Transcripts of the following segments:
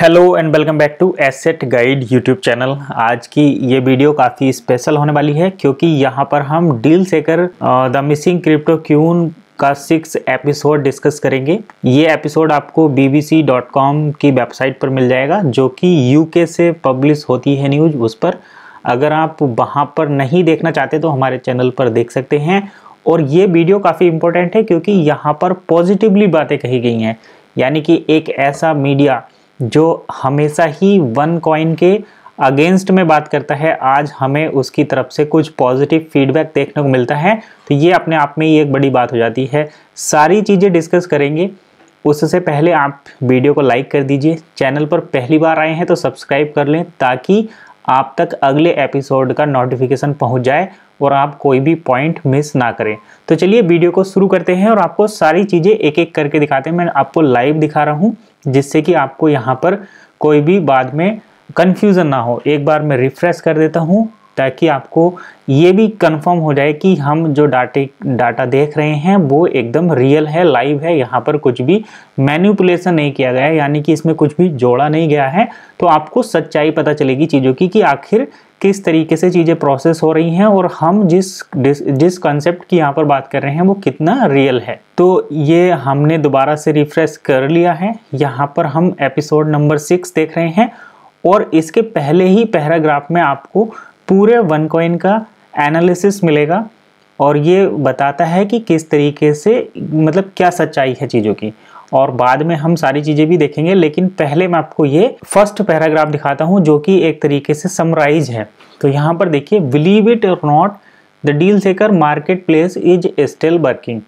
Hello and welcome back to asset guide YouTube channel आज की ये वीडियो काफ़ी स्पेशल होने वाली है क्योंकि यहाँ पर हम deal shaker the missing crypto queen का सिक्स एपिसोड डिस्कस करेंगे ये एपिसोड आपको bbc.com की वेबसाइट पर मिल जाएगा जो कि यूके से पब्लिश होती है न्यूज़ उस पर अगर आप वहाँ पर नहीं देखना चाहते तो हमारे चैनल पर देख सकते हैं और ये वीडियो काफ़ी इंपॉर्टेंट है क्योंकि यहाँ पर पॉजिटिवली बातें कही गई हैं यानी कि एक ऐसा मीडिया जो हमेशा ही वन कॉइन के अगेंस्ट में बात करता है आज हमें उसकी तरफ से कुछ पॉजिटिव फीडबैक देखने को मिलता है तो ये अपने आप में ही एक बड़ी बात हो जाती है सारी चीज़ें डिस्कस करेंगे उससे पहले आप वीडियो को लाइक कर दीजिए चैनल पर पहली बार आए हैं तो सब्सक्राइब कर लें ताकि आप तक अगले एपिसोड का नोटिफिकेशन पहुंच जाए और आप कोई भी पॉइंट मिस ना करें तो चलिए वीडियो को शुरू करते हैं और आपको सारी चीज़ें एक एक करके दिखाते हैं मैं आपको लाइव दिखा रहा हूँ जिससे कि आपको यहाँ पर कोई भी बाद में कन्फ्यूज़न ना हो एक बार मैं रिफ्रेश कर देता हूँ ताकि आपको ये भी कंफर्म हो जाए कि हम जो डाटे डाटा देख रहे हैं वो एकदम रियल है लाइव है यहाँ पर कुछ भी मैन्यूपुलेशन नहीं किया गया है यानी कि इसमें कुछ भी जोड़ा नहीं गया है तो आपको सच्चाई पता चलेगी चीज़ों की कि आखिर किस तरीके से चीज़ें प्रोसेस हो रही हैं और हम जिस जिस कॉन्सेप्ट की यहाँ पर बात कर रहे हैं वो कितना रियल है तो ये हमने दोबारा से रिफ्रेश कर लिया है यहाँ पर हम एपिसोड नंबर सिक्स देख रहे हैं और इसके पहले ही पैराग्राफ में आपको पूरे वन कॉइन का एनालिसिस मिलेगा और ये बताता है कि किस तरीके से मतलब क्या सच्चाई है चीज़ों की और बाद में हम सारी चीज़ें भी देखेंगे लेकिन पहले मैं आपको ये फर्स्ट पैराग्राफ दिखाता हूँ जो कि एक तरीके से समराइज है तो यहाँ पर देखिए बिलीव इट और not the deal shaker market place is still working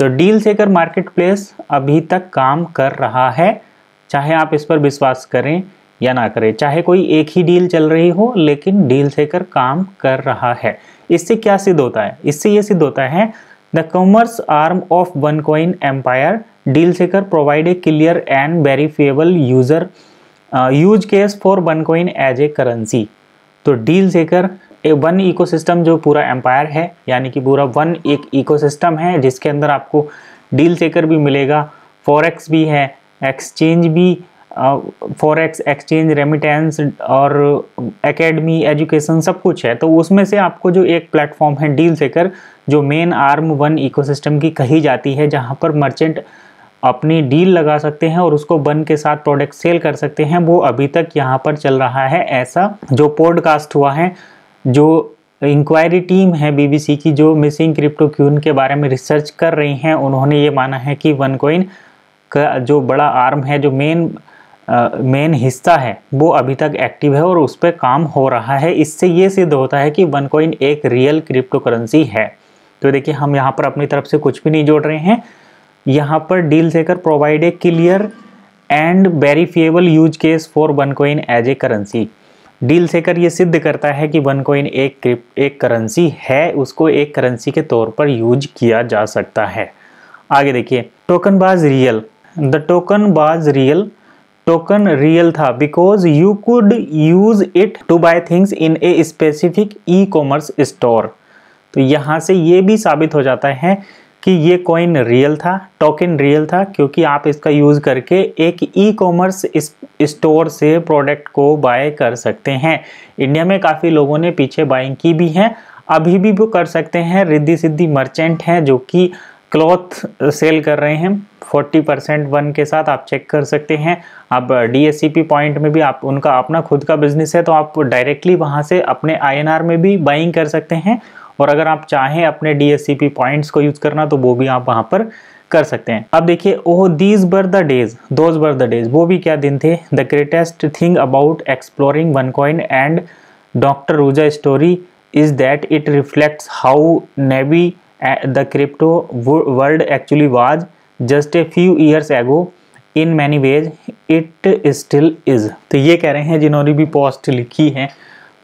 तो डील सेकर मार्केट प्लेस अभी तक काम कर रहा है चाहे आप इस पर विश्वास करें या ना करे चाहे कोई एक ही डील चल रही हो लेकिन डील सेकर काम कर रहा है इससे क्या सिद्ध होता है इससे ये सिद्ध होता है the commerce arm of one coin empire deal shaker provide a clear and verifiable user use case for one coin as a currency तो डील सेकर वन इकोसिस्टम जो पूरा एम्पायर है यानी कि पूरा वन एक इकोसिस्टम है जिसके अंदर आपको डील सेकर भी मिलेगा फॉरेक्स भी है एक्सचेंज भी फॉरेक्स एक्सचेंज रेमिटेंस और एकेडमी एजुकेशन सब कुछ है तो उसमें से आपको जो एक प्लेटफॉर्म है डील सेकर जो मेन आर्म वन इकोसिस्टम की कही जाती है जहाँ पर मर्चेंट अपनी डील लगा सकते हैं और उसको बन के साथ प्रोडक्ट सेल कर सकते हैं वो अभी तक यहाँ पर चल रहा है ऐसा जो पॉडकास्ट हुआ है जो इंक्वायरी टीम है बीबीसी की जो मिसिंग क्रिप्टो क्यून के बारे में रिसर्च कर रही हैं उन्होंने ये माना है कि वन कोइन का जो बड़ा आर्म है जो मेन मेन हिस्सा है वो अभी तक एक्टिव है और उस पर काम हो रहा है इससे ये सिद्ध होता है कि वन कॉइन एक रियल क्रिप्टो करेंसी है तो देखिए हम यहाँ पर अपनी तरफ से कुछ भी नहीं जोड़ रहे हैं यहाँ पर deal shaker provide a clear and verifiable use case for one coin as a currency deal shaker ये सिद्ध करता है कि वन कॉइन एक एक करेंसी है उसको एक करेंसी के तौर पर यूज किया जा सकता है आगे देखिए token was real the token was real token real था because you could use it to buy things in a specific e commerce store तो यहाँ से ये भी साबित हो जाता है कि ये कॉइन रियल था टोकन रियल था क्योंकि आप इसका यूज़ करके एक ई कॉमर्स स्टोर से प्रोडक्ट को बाय कर सकते हैं इंडिया में काफ़ी लोगों ने पीछे बाइंग की भी है अभी भी वो कर सकते हैं रिद्धि सिद्धि मर्चेंट हैं जो कि क्लॉथ सेल कर रहे हैं 40 परसेंट वन के साथ आप चेक कर सकते हैं आप डी पॉइंट में भी आप उनका अपना खुद का बिजनेस है तो आप डायरेक्टली वहाँ से अपने आई में भी बाइंग कर सकते हैं और अगर आप चाहें अपने डी पॉइंट्स को यूज़ करना तो वो भी आप वहाँ पर कर सकते हैं अब देखिए oh these were the days those were the days वो भी क्या दिन थे the greatest thing about exploring one coin and doctor Ruja story is that it reflects how naive the crypto world actually was just a few years ago in many ways it still is तो ये कह रहे हैं जिन्होंने भी post लिखी है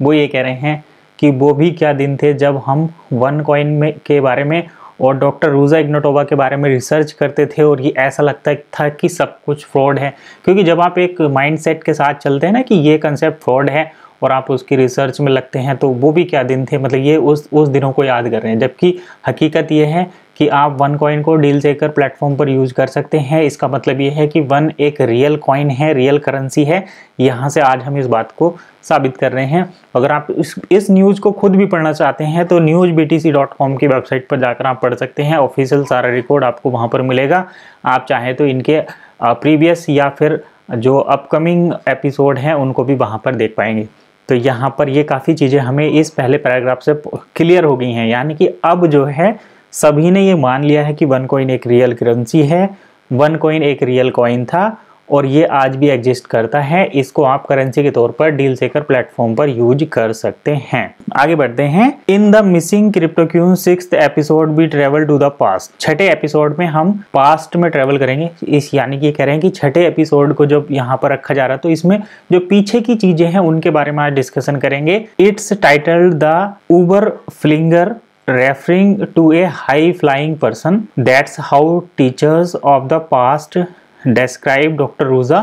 वो ये कह रहे हैं कि वो भी क्या दिन थे जब हम वन कॉइन में के बारे में और डॉक्टर रूजा इग्नोटोवा के बारे में रिसर्च करते थे और ये ऐसा लगता था कि सब कुछ फ्रॉड है क्योंकि जब आप एक माइंडसेट के साथ चलते हैं ना कि ये कंसेप्ट फ्रॉड है और आप उसकी रिसर्च में लगते हैं तो वो भी क्या दिन थे मतलब ये उस उस दिनों को याद कर रहे हैं जबकि हकीकत ये है कि आप वन कॉइन को डील चेकर प्लेटफॉर्म पर यूज कर सकते हैं इसका मतलब ये है कि वन एक रियल कॉइन है रियल करेंसी है यहाँ से आज हम इस बात को साबित कर रहे हैं अगर आप इस इस न्यूज़ को खुद भी पढ़ना चाहते हैं तो न्यूज बी की वेबसाइट पर जाकर आप पढ़ सकते हैं ऑफिशियल सारा रिकॉर्ड आपको वहाँ पर मिलेगा आप चाहें तो इनके प्रीवियस या फिर जो अपकमिंग एपिसोड हैं उनको भी वहाँ पर देख पाएंगे तो यहाँ पर ये काफ़ी चीज़ें हमें इस पहले पैराग्राफ से क्लियर हो गई हैं यानी कि अब जो है सभी ने ये मान लिया है कि वन कॉइन एक रियल करेंसी है वन कॉइन एक रियल कॉइन था और ये आज भी एग्जिस्ट करता है इसको आप करेंसी के तौर पर डील सेकर प्लेटफॉर्म पर यूज कर सकते हैं आगे बढ़ते हैं in the missing crypto queen six episode भी ट्रेवल टू द पास्ट छठे एपिसोड में हम पास्ट में ट्रेवल करेंगे इस यानी कि कह रहे हैं कि छठे एपिसोड को जब यहाँ पर रखा जा रहा तो इसमें जो पीछे की चीजें हैं उनके बारे में आज डिस्कशन करेंगे it's title the uber flinger referring to a high flying person that's how teachers of the past describe doctor Ruja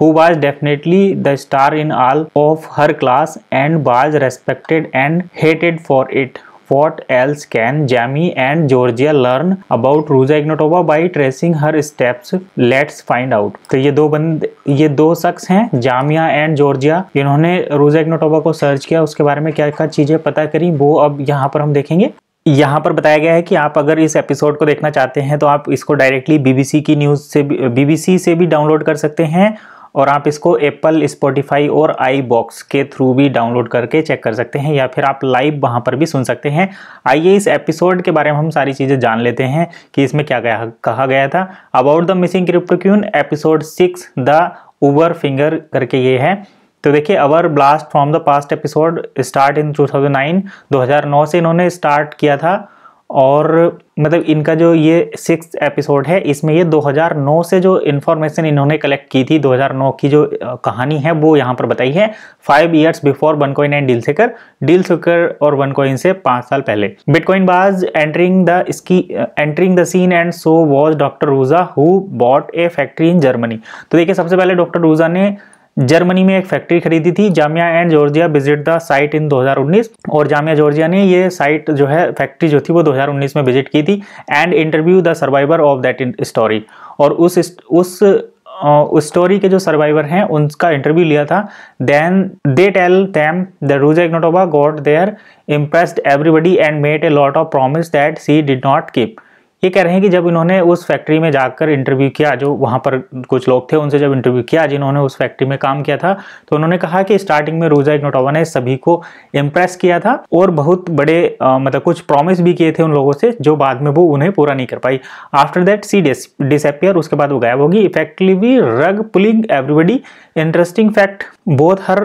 who was definitely the star in all of her class and was respected and hated for it what else can Jamie and Georgia learn about Ruja Ignatova by tracing her steps let's find out तो ये दो बंद ये दो शख्स हैं Jamia and Georgia इन्होंने रोजा इग्नोटोवा को सर्च किया उसके बारे में क्या क्या चीज़ें पता करी वो अब यहाँ पर हम देखेंगे यहाँ पर बताया गया है कि आप अगर इस एपिसोड को देखना चाहते हैं तो आप इसको डायरेक्टली बीबीसी की न्यूज़ से बीबीसी से भी डाउनलोड कर सकते हैं और आप इसको एप्पल स्पॉटिफाई और आई बॉक्स के थ्रू भी डाउनलोड करके चेक कर सकते हैं या फिर आप लाइव वहाँ पर भी सुन सकते हैं आइए इस एपिसोड के बारे में हम सारी चीज़ें जान लेते हैं कि इसमें क्या गया, कहा गया था about the missing crypto queen episode six the over finger करके ये है तो देखिए our blast from the past episode start in 2009 2009 से इन्होंने स्टार्ट किया था और मतलब इनका जो ये सिक्स एपिसोड है इसमें ये 2009 से जो इन्फॉर्मेशन इन्होंने कलेक्ट की थी 2009 की जो कहानी है वो यहाँ पर बताई है five years before one coin and deal shaker deal सेकर और वन कोइन से पाँच साल पहले बिटकॉइन बाज एंटरिंग द इसकी entering the scene and so was doctor Ruja who bought a factory in Germany तो देखिए सबसे पहले डॉक्टर रूजा ने जर्मनी में एक फैक्ट्री खरीदी थी Jamie and Georgia visit the site in 2019 और जामिया जॉर्जिया ने ये साइट जो है फैक्ट्री जो थी वो 2019 में विजिट की थी and interview the survivor of that story और उस उस उस स्टोरी के जो सर्वाइवर हैं उनका इंटरव्यू लिया था then they tell them the Ruja Ignatova got there impressed everybody and made a lot of promise that she did not keep ये कह रहे हैं कि जब इन्होंने उस फैक्ट्री में जाकर इंटरव्यू किया जो वहाँ पर कुछ लोग थे उनसे जब इंटरव्यू किया जिन्होंने उस फैक्ट्री में काम किया था तो उन्होंने कहा कि स्टार्टिंग में रोजा इग्नोटोवा ने सभी को इम्प्रेस किया था और बहुत बड़े आ, मतलब कुछ प्रॉमिस भी किए थे उन लोगों से जो बाद में वो उन्हें पूरा नहीं कर पाई आफ्टर दैट सी डिसअपियर उसके बाद वो गायब होगी effectively rug pulling everybody interesting fact both her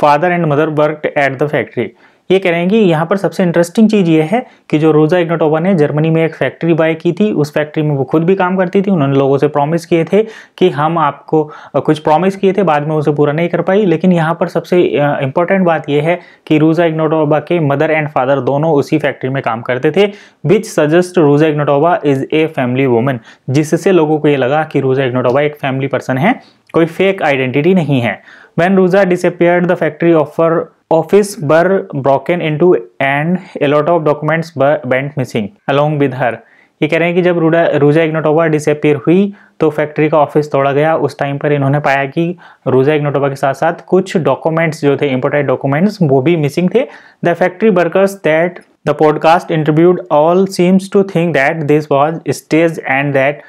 father and mother work at the factory ये कह रहे हैं कि यहाँ पर सबसे इंटरेस्टिंग चीज़ ये है कि जो रोज़ा इग्नोटोवा ने जर्मनी में एक फैक्ट्री बाय की थी उस फैक्ट्री में वो खुद भी काम करती थी उन्होंने लोगों से प्रॉमिस किए थे कि हम आपको कुछ प्रॉमिस किए थे बाद में उसे पूरा नहीं कर पाई लेकिन यहाँ पर सबसे इंपॉर्टेंट बात यह है कि रोज़ा इग्नोटोबा के मदर एंड फादर दोनों उसी फैक्ट्री में काम करते थे which suggest Ruja Ignatova is a family woman जिससे लोगों को ये लगा कि रोज़ा इग्नोटोबा एक फैमिली पर्सन है कोई फेक आइडेंटिटी नहीं है when Ruja disappear the factory offer office were broken into and a lot of documents were went missing along with her ये कह रहे हैं कि जब रूडा रूजा इग्नोटोवा डिसअपियर हुई तो फैक्ट्री का ऑफिस तोड़ा गया उस टाइम पर इन्होंने पाया कि रूजा इग्नोटोवा के साथ साथ कुछ डॉक्यूमेंट्स जो थे इंपोर्टेंट डॉक्यूमेंट्स वो भी मिसिंग थे the factory workers that the podcast interviewed all seems to think that this was stage and that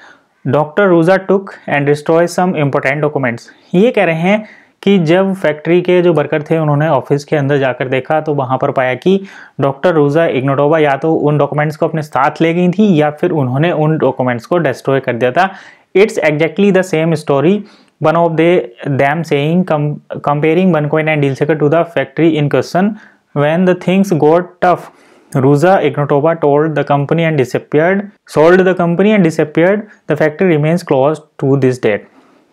doctor Ruja took and destroy some important documents ये कह रहे हैं कि जब फैक्ट्री के जो वर्कर थे उन्होंने ऑफिस के अंदर जाकर देखा तो वहाँ पर पाया कि डॉक्टर रोज़ा इग्नोडोवा या तो उन डॉक्यूमेंट्स को अपने साथ ले गई थी या फिर उन्होंने उन डॉक्यूमेंट्स को डिस्ट्रॉय कर दिया था it's exactly the same story one of they them saying comparing one coin and deal shaker to the factory in question when the things go tough Ruja Ignatova told the company and disappeared sold the company and disappeared the factory remains close to this date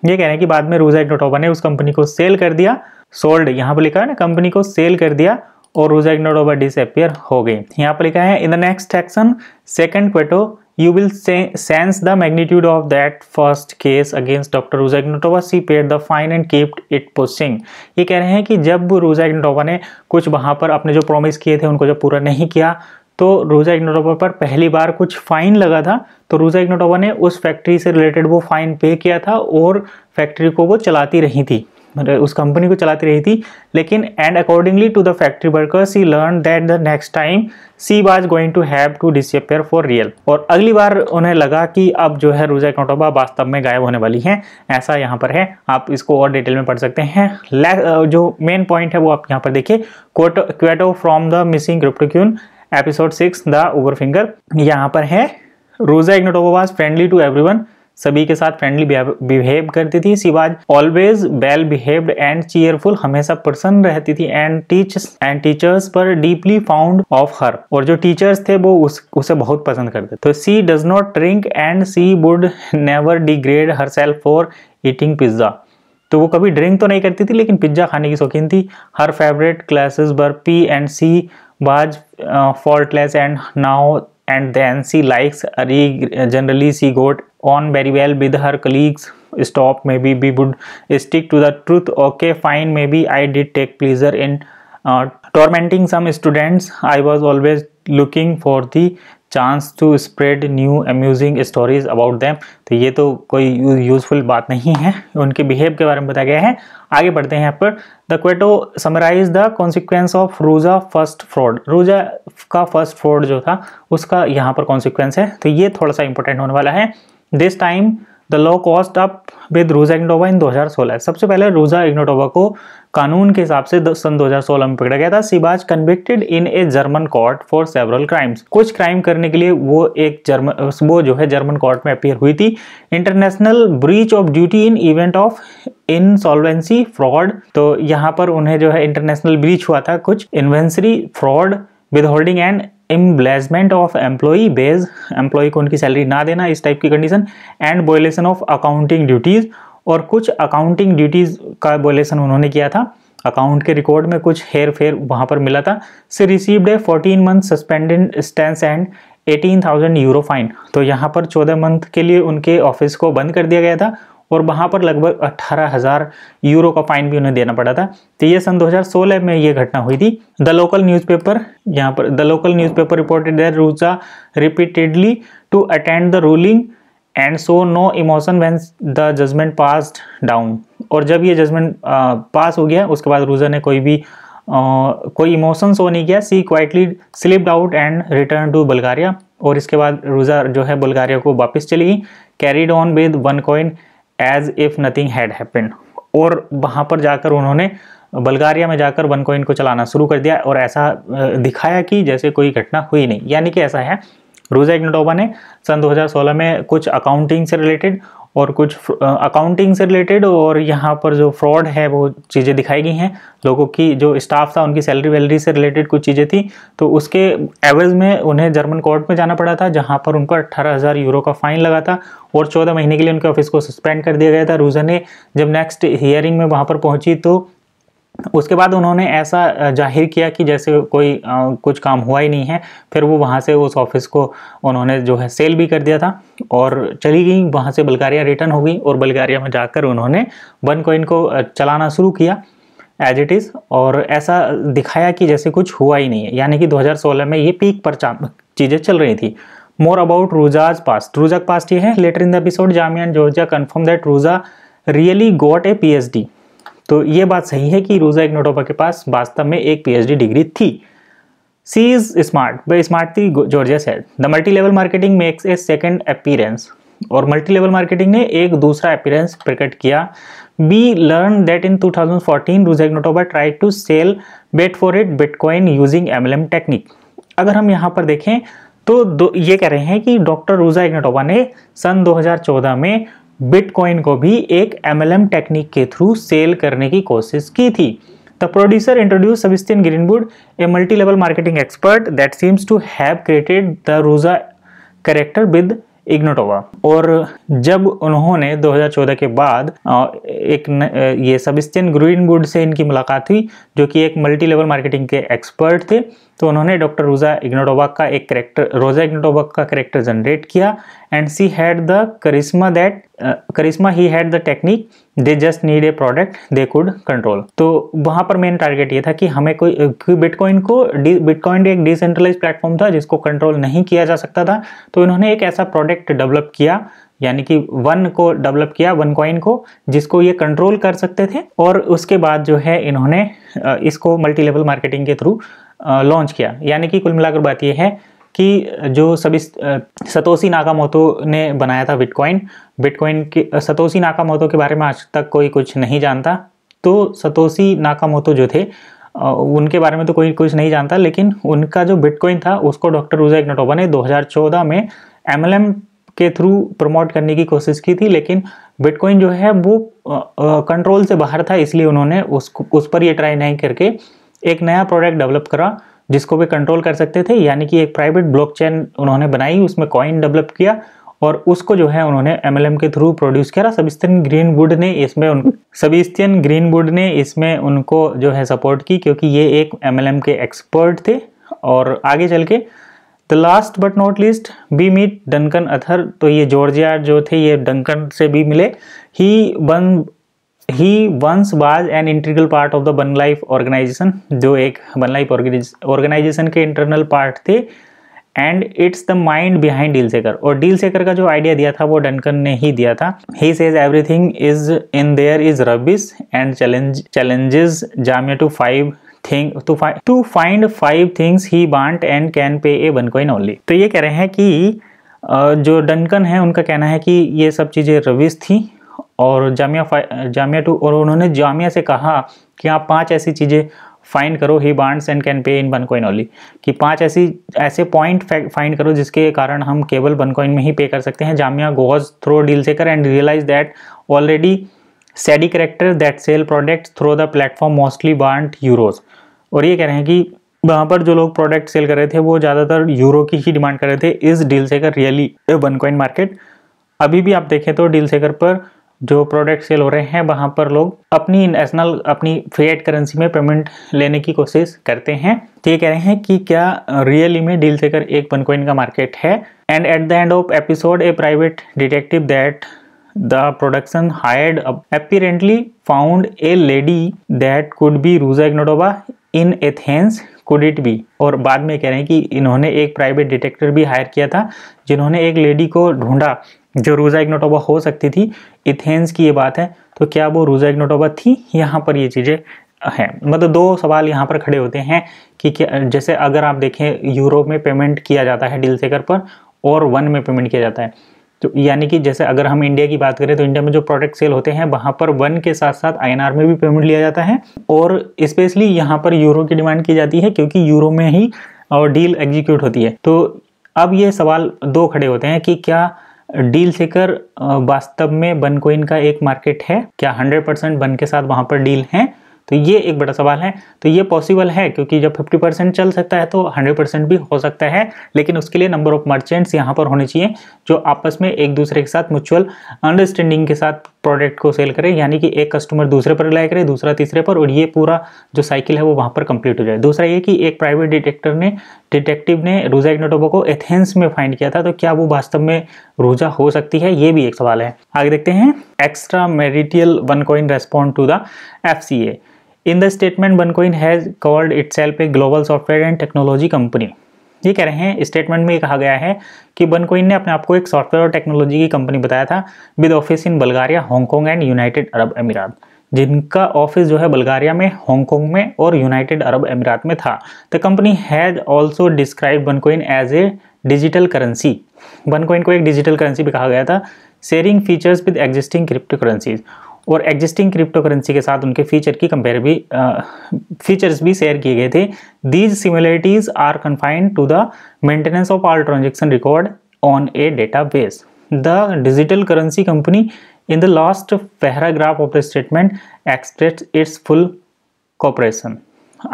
ये कह रहे हैं कि बाद में रोजाइट नोटोबा ने उस company को सेल कर दिया सोल्ड यहाँ पर लिखा है ना कंपनी को सेल कर दिया और रोजाइट नोटोबा डिसअपियर हो गई यहाँ पर लिखा है in the next action second quote you will sense the magnitude of that first case against doctor Ruzak Notova. She paid the fine and keeped it posting ये कह रहे हैं कि जब रोजैक नोटोवा ने कुछ वहाँ पर अपने जो प्रोमिस किए थे उनको जब पूरा नहीं किया तो रोज़ा इग्नोटोबा पर पहली बार कुछ फ़ाइन लगा था तो रोज़ा इग्नोटोबा ने उस फैक्ट्री से रिलेटेड वो फ़ाइन पे किया था और फैक्ट्री को वो चलाती रही थी मतलब उस कंपनी को चलाती रही थी लेकिन and accordingly to the factory workers he learn that the next time she was going to have to disappear for real और अगली बार उन्हें लगा कि अब जो है रोजा इकनोटोबा वास्तव में गायब होने वाली है ऐसा यहाँ पर है आप इसको और डिटेल में पढ़ सकते हैं जो मेन पॉइंट है वो आप यहाँ पर देखिए quote from the missing crypto queen episode six the over finger यहाँ पर है Ruja Ignatova was friendly to everyone सभी के साथ फ्रेंडली बिहेव करती थी she was always well behaved and cheerful हमेशा प्रसन्न रहती थी एंड टीच एंड टीचर्स पर डीपली फाउंड ऑफ हर और जो टीचर्स थे वो उस उसे बहुत पसंद करते तो she does not drink and she would never degrade herself for eating pizza तो वो कभी ड्रिंक तो नहीं करती थी लेकिन पिज्ज़ा खाने की शौकीन थी her favourite classes were P and she was uh, faultless and now and then she likes generally she got on very well with her colleagues stop maybe we would stick to the truth okay fine maybe i did take pleasure in uh, tormenting some students i was always looking for the chance to spread new amusing stories about them तो ये तो कोई useful बात नहीं है उनके behave के बारे में बताया गया है आगे बढ़ते हैं यहाँ पर the quote summarize the consequence of Ruja first fraud Ruja का फर्स्ट फ्रॉड जो था उसका यहाँ पर कॉन्सिक्वेंस है तो ये थोड़ा सा इंपॉर्टेंट होने वाला है this time the law cost up with Ruja Ignatova इन 2016 सबसे पहले रोजा इग्नोटोबा को कानून के हिसाब से सन 2016 में पकड़ा गया था she convicted in a German court for several crimes कुछ क्राइम करने के लिए वो एक जर्मन वो जो है जर्मन कोर्ट में अपियर हुई थी international breach of duty in event of insolvency fraud तो यहाँ पर उन्हें जो है इंटरनेशनल ब्रीच हुआ था कुछ इन्वेंसरी fraud withholding and embezzlement of employee wages employee को उनकी सैलरी ना देना इस टाइप की condition and violation of accounting duties और कुछ अकाउंटिंग ड्यूटीज़ का बोलेशन उन्होंने किया था अकाउंट के रिकॉर्ड में कुछ हेर फेर वहाँ पर मिला था से रिसीव्ड है fourteen month suspended sentence and eighteen thousand euro fine तो यहाँ पर चौदह मंथ के लिए उनके ऑफिस को बंद कर दिया गया था और वहाँ पर लगभग अट्ठारह हज़ार यूरो का फाइन भी उन्हें देना पड़ा था तो ये सन 2016 में ये घटना हुई थी द लोकल न्यूज़पेपर यहाँ पर the local newspaper reported that Ruja repeatedly to attend the ruling and so no emotion when the judgment pass down और जब ये जजमेंट पास हो गया उसके बाद रूजा ने कोई भी आ, कोई इमोशन शो नहीं किया she quietly slipped out and return to Bulgaria और इसके बाद रूजा जो है बल्गारिया को वापस चली गई carried on with one coin as if nothing had happen और वहाँ पर जाकर उन्होंने बल्गारिया में जाकर वन कोइन को चलाना शुरू कर दिया और ऐसा दिखाया कि जैसे कोई घटना हुई नहीं यानी कि ऐसा है रोजा इग्नोडोवा ने सन 2016 में कुछ अकाउंटिंग से रिलेटेड और कुछ अकाउंटिंग से रिलेटेड और यहाँ पर जो फ्रॉड है वो चीज़ें दिखाई गई हैं लोगों की जो स्टाफ था उनकी सैलरी वैलरी से रिलेटेड कुछ चीज़ें थी तो उसके एवरेज में उन्हें जर्मन कोर्ट में जाना पड़ा था जहाँ पर उनको अट्ठारह हज़ार यूरो का फाइन लगा था और चौदह महीने के लिए उनके ऑफिस को सस्पेंड कर दिया गया था रूजा ने जब नेक्स्ट हियरिंग में वहाँ पर पहुँची तो उसके बाद उन्होंने ऐसा जाहिर किया कि जैसे कोई आ, कुछ काम हुआ ही नहीं है फिर वो वहाँ से उस ऑफिस को उन्होंने जो है सेल भी कर दिया था और चली गई वहाँ से बल्गारिया रिटर्न हो गई और बल्गारिया में जाकर उन्होंने वन कॉइन को चलाना शुरू किया एज इट इज़ और ऐसा दिखाया कि जैसे कुछ हुआ ही नहीं है यानी कि 2016 में ये पीक पर चीज़ें चल रही थी more about Ruja's past Ruja past ये है later in the episode Jamie and Georgia confirm that Ruja really got a P H D तो ये बात सही है कि रोजा इग्नोटोपा के पास वास्तव में एक पीएचडी डिग्री थी she is smart way smart थी Georgia said the multi level marketing makes a second appearance और मल्टी लेवल मार्केटिंग ने एक दूसरा अपीरेंस प्रकट किया we learn that in 2014 thousand fourteen Ruja Ignatova try to sell bet for it bitcoin using M technique अगर हम यहाँ पर देखें तो ये कह रहे हैं कि डॉक्टर रूजा इग्नोटोबा ने सन 2014 में बिटकॉइन को भी एक एमएलएम टेक्निक के थ्रू सेल करने की कोशिश की थी the producer introduce Sebastian Greenwood a multi level marketing expert that seems to have created the Ruja character with Ignatova और जब उन्होंने 2014 के बाद एक न, ये सबिस्तिन ग्रीनवुड से इनकी मुलाकात हुई जो कि एक मल्टी लेवल मार्केटिंग के एक्सपर्ट थे तो उन्होंने डॉक्टर रोजा इग्नोडोबा का एक करेक्टर रोजा इग्नोडोबा का करेक्टर जनरेट किया and she had the charisma that charisma he had the technique they just need a product they could control तो वहाँ पर मेन टारगेट ये था कि हमें कोई बिटकॉइन uh, को बिटकॉइन एक डिसेंट्रलाइज प्लेटफॉर्म था जिसको कंट्रोल नहीं किया जा सकता था तो इन्होंने एक ऐसा प्रोडक्ट डेवलप किया यानी कि वन को डेवलप किया वन कॉइन को जिसको ये कंट्रोल कर सकते थे और उसके बाद जो है इन्होंने uh, इसको मल्टी लेवल मार्केटिंग के थ्रू लॉन्च किया यानी कि कुल मिलाकर बात यह है कि जो सभी सतोशी मोतो ने बनाया था बिटकॉइन बिटकॉइन के सतोशी मोतो के बारे में आज तक कोई कुछ नहीं जानता तो सतोशी नाकामोतो जो थे उनके बारे में तो कोई कुछ नहीं जानता लेकिन उनका जो बिटकॉइन था उसको डॉक्टर रूजा इग्नोटोबा ने 2014 में एमएलएम के थ्रू प्रमोट करने की कोशिश की थी लेकिन बिटकॉइन जो है वो कंट्रोल से बाहर था इसलिए उन्होंने उस उस पर ये ट्राई नहीं करके एक नया प्रोडक्ट डेवलप करा जिसको वे कंट्रोल कर सकते थे यानी कि एक प्राइवेट ब्लॉकचेन उन्होंने बनाई उसमें कॉइन डेवलप किया और उसको जो है उन्होंने एमएलएम के थ्रू प्रोड्यूस किया सबिस्तियन वुड ने इसमें उन सबिस्तियन वुड ने इसमें उनको जो है सपोर्ट की क्योंकि ये एक एमएलएम के एक्सपर्ट थे और आगे चल के the last but not least we meet Duncan Arthur तो ये जॉर्जिया जो थे ये डंकन से भी मिले he one he once was an integral part of the One Life organization जो एक वन लाइफ ऑर्गेनाइजेशन के इंटरनल पार्ट थे and it's the mind behind Deal सेकर और डील सेकर का जो आइडिया दिया था वो डनकन ने ही दिया था he says thing is in there is rubbish and challenge challenges Jamie to five thing to to find five things he want and can pay A one coin only तो ये कह रहे हैं कि जो डनकन है उनका कहना है कि ये सब चीज़ें रविस थी और जामिया जामिया टू और उन्होंने जामिया से कहा कि आप पांच ऐसी चीज़ें फाइंड करो ही बांड्स एंड कैन पे इन बन कॉइन ओनली कि पांच ऐसी ऐसे पॉइंट फाइंड करो जिसके कारण हम केवल बन कॉइन में ही पे कर सकते हैं Jamia goes throw Deal Shaker and realize that already सैडी character that sell product through the platform mostly want euros और ये कह रहे हैं कि वहाँ पर जो लोग प्रोडक्ट सेल कर रहे थे वो ज़्यादातर यूरो की ही डिमांड कर रहे थे इस डील सेकर रियली वन कॉइन मार्केट अभी भी आप देखें तो डील सेकर पर जो प्रोडक्ट सेल हो रहे हैं वहाँ पर लोग अपनी नेशनल अपनी फेट करेंसी में पेमेंट लेने की कोशिश करते हैं तो ये कह रहे हैं कि क्या रियली में डील सेकर एक वन कोइन का मार्केट है and at the end of episode a private detective that the production hired apparently found a lady that could be Ruja Ignatova in Athens could it be और बाद में कह रहे हैं कि इन्होंने एक प्राइवेट डिटेक्टर भी हायर किया था जिन्होंने एक लेडी को ढूंढा जो रोजा इग्नोटोबा हो सकती थी इथेंस की ये बात है तो क्या वो रोजा इग्नोटोबा थी यहाँ पर ये चीज़ें हैं मतलब दो सवाल यहाँ पर खड़े होते हैं कि क्या जैसे अगर आप देखें यूरोप में पेमेंट किया जाता है डील सेकर पर और वन में पेमेंट किया जाता है तो यानी कि जैसे अगर हम इंडिया की बात करें तो इंडिया में जो प्रोडक्ट सेल होते हैं वहाँ पर वन के साथ साथ आईएनआर में भी पेमेंट लिया जाता है और स्पेशली यहाँ पर यूरो की डिमांड की जाती है क्योंकि यूरो में ही और डील एग्जीक्यूट होती है तो अब ये सवाल दो खड़े होते हैं कि क्या डील सेकर वास्तव में बन कोइन का एक मार्केट है क्या हंड्रेड परसेंट बन के साथ वहां पर डील है तो ये एक बड़ा सवाल है तो ये पॉसिबल है क्योंकि जब 50 परसेंट चल सकता है तो 100 परसेंट भी हो सकता है लेकिन उसके लिए नंबर ऑफ मर्चेंट्स यहाँ पर होने चाहिए जो आपस में एक दूसरे के साथ म्यूचुअल अंडरस्टैंडिंग के साथ प्रोडक्ट को सेल करें यानी कि एक कस्टमर दूसरे पर रिलाई करे दूसरा तीसरे पर और ये पूरा जो साइकिल है वो वहाँ पर कंप्लीट हो जाए दूसरा ये कि एक प्राइवेट डिटेक्टर ने डिटेक्टिव ने रोजा इग्नोटोबो को एथेंस में फाइंड किया था तो क्या वो वास्तव में रोजा हो सकती है ये भी एक सवाल है आगे देखते हैं extra material One Coin respond to the F C A in the statement One Coin has called itself a global software and technology company ये कह रहे हैं स्टेटमेंट में कहा गया है कि बनकोइन ने अपने आप को एक सॉफ्टवेयर और टेक्नोलॉजी की कंपनी बताया था with office in Bulgaria Hong Kong and United Arab Emirates जिनका ऑफिस जो है बल्गारिया में हांगकॉन्ग में और यूनाइटेड अरब अमीरात में था the company has also describe OneCoin as a digital currency OneCoin को एक डिजिटल करेंसी भी कहा गया था sharing features with existing cryptocurrencies और एग्जिस्टिंग क्रिप्टो करेंसी के साथ उनके फीचर की कंपेयर भी फीचर्स भी शेयर किए गए थे these similarities are confined to the maintenance of all transaction record on a database the digital currency company in the last paragraph of the statement express its full cooperation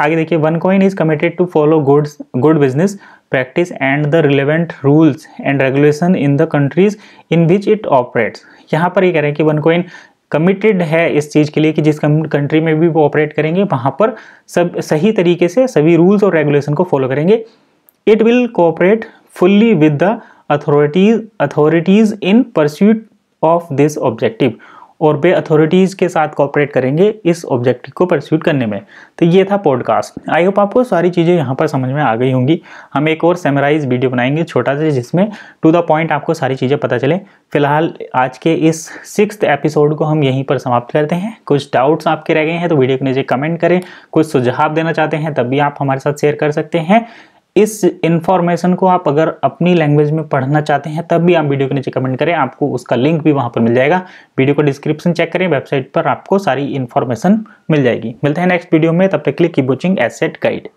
आगे देखिए One Coin is committed to follow goods good business practice and the relevant rules and regulation in the countries in which it operates यहाँ पर ये कह रहे हैं कि one coin committed है इस चीज़ के लिए कि जिस कंट्री में भी वो ऑपरेट करेंगे वहाँ पर सब सही तरीके से सभी रूल्स और रेगुलेशन को फॉलो करेंगे it will cooperate fully with the authorities authorities in pursuit of this objective और वे अथॉरिटीज़ के साथ कॉपरेट करेंगे इस ऑब्जेक्टिव को परस्यूट करने में तो ये था पॉडकास्ट आई होप आपको सारी चीज़ें यहाँ पर समझ में आ गई होंगी हम एक और सेमराइज वीडियो बनाएंगे छोटा सा जिसमें टू द पॉइंट आपको सारी चीज़ें पता चलें फिलहाल आज के इस सिक्स एपिसोड को हम यहीं पर समाप्त करते हैं कुछ डाउट्स आपके रह गए हैं तो वीडियो के नीचे कमेंट करें कुछ सुझाव देना चाहते हैं तब भी आप हमारे साथ शेयर कर सकते हैं इस इंफॉर्मेशन को आप अगर अपनी लैंग्वेज में पढ़ना चाहते हैं तब भी आप वीडियो के नीचे कमेंट करें आपको उसका लिंक भी वहां पर मिल जाएगा वीडियो को डिस्क्रिप्शन चेक करें वेबसाइट पर आपको सारी इन्फॉर्मेशन मिल जाएगी मिलते हैं नेक्स्ट वीडियो में तब तक क्लिक की वॉचिंग एसेट गाइड